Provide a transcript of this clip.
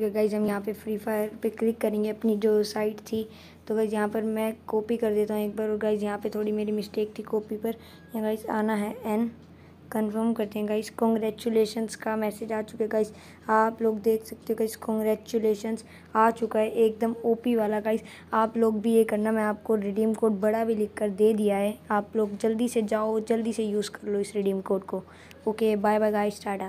ठीक है गाइज हम यहाँ पे फ्री फायर पे क्लिक करेंगे अपनी जो साइट थी तो गाइज यहाँ पर मैं कॉपी कर देता हूँ एक बार और गाइज यहाँ पे थोड़ी मेरी मिस्टेक थी कॉपी पर यहाँ गाइज आना है एन कंफर्म करते हैं गाइज़ कॉन्ग्रेचुलेशंस का मैसेज आ चुका है गाइज आप लोग देख सकते हो गाइस कॉन्ग्रेचुलेशंस आ चुका है एकदम ओपी वाला गाइज़ आप लोग भी ये करना मैं आपको रिडीम कोड बड़ा भी लिख कर दे दिया है आप लोग जल्दी से जाओ जल्दी से यूज़ कर लो इस रिडीम कोड को okay bye bye guys Tata